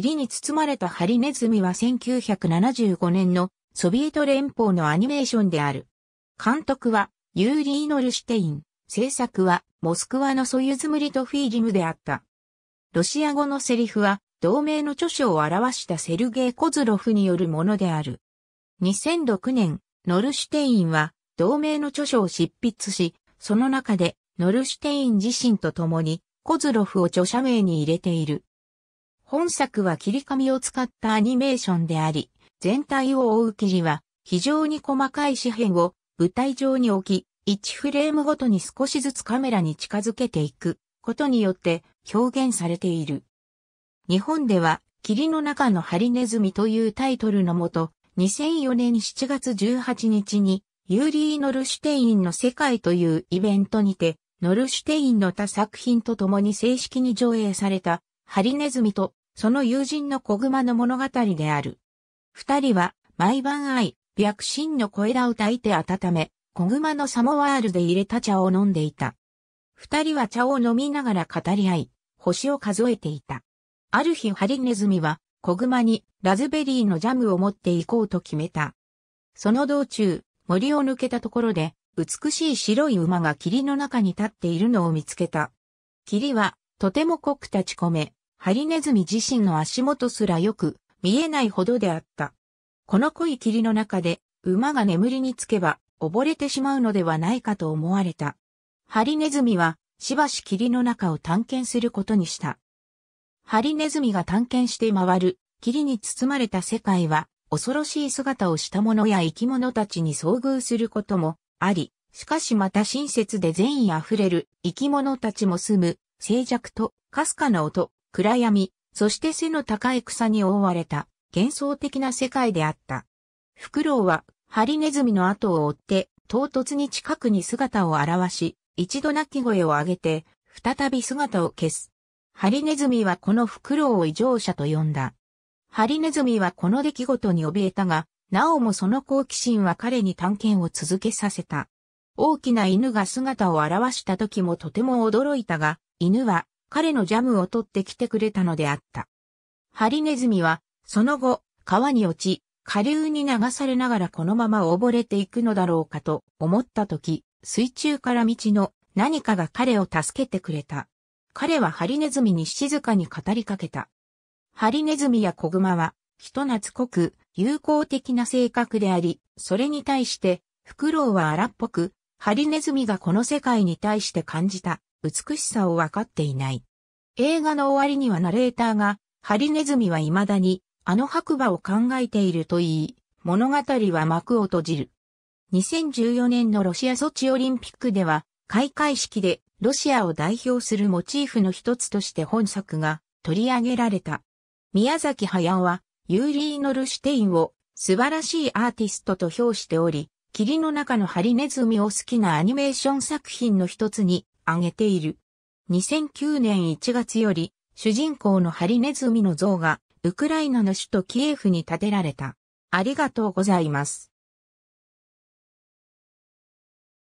霧に包まれたハリネズミは1975年のソビエト連邦のアニメーションである。監督はユーリー・ノルシュテイン、制作はモスクワのソユズムリとフィーリムであった。ロシア語のセリフは同名の著書を表したセルゲイ・コズロフによるものである。2006年、ノルシュテインは同名の著書を執筆し、その中でノルシュテイン自身と共にコズロフを著者名に入れている。本作は切り紙を使ったアニメーションであり、全体を覆う霧は非常に細かい紙片を舞台上に置き、1フレームごとに少しずつカメラに近づけていくことによって表現されている。日本では、霧の中のハリネズミというタイトルのもと、2004年7月18日に、ユーリー・ノルシュテインの世界というイベントにて、ノルシュテインの他作品と共に正式に上映されたハリネズミとその友人の子熊の物語である。二人は毎晩愛、白心の小枝を焚いて温め、子熊のサモワールで入れた茶を飲んでいた。二人は茶を飲みながら語り合い、星を数えていた。ある日ハリネズミは子熊にラズベリーのジャムを持って行こうと決めた。その道中、森を抜けたところで、美しい白い馬が霧の中に立っているのを見つけた。霧は、とても濃く立ち込め、ハリネズミ自身の足元すらよく見えないほどであった。この濃い霧の中で馬が眠りにつけば溺れてしまうのではないかと思われた。ハリネズミはしばし霧の中を探検することにした。ハリネズミが探検して回る霧に包まれた世界は恐ろしい姿をした者や生き物たちに遭遇することもあり、しかしまた親切で善意あふれる生き物たちも住む静寂とかすかな音、暗闇、そして背の高い草に覆われた幻想的な世界であった。フクロウはハリネズミの後を追って唐突に近くに姿を現し、一度鳴き声を上げて、再び姿を消す。ハリネズミはこのフクロウを異常者と呼んだ。ハリネズミはこの出来事に怯えたが、なおもその好奇心は彼に探検を続けさせた。大きな犬が姿を現した時もとても驚いたが、犬は彼のジャムを取ってきてくれたのであった。ハリネズミは、その後、川に落ち、下流に流されながらこのまま溺れていくのだろうかと思った時、水中から道の何かが彼を助けてくれた。彼はハリネズミに静かに語りかけた。ハリネズミや子熊は、人懐っこく、友好的な性格であり、それに対して、フクロウは荒っぽく、ハリネズミがこの世界に対して感じた美しさを分かっていない。映画の終わりにはナレーターが、ハリネズミは未だに、あの白馬を考えていると言い、物語は幕を閉じる。2014年のロシアソチオリンピックでは、開会式でロシアを代表するモチーフの一つとして本作が取り上げられた。宮崎駿はユーリー・ノルシュテインを素晴らしいアーティストと評しており、霧の中のハリネズミを好きなアニメーション作品の一つに挙げている。2009年1月より、主人公のハリネズミの像が、ウクライナの首都キエフに建てられた。ありがとうございます。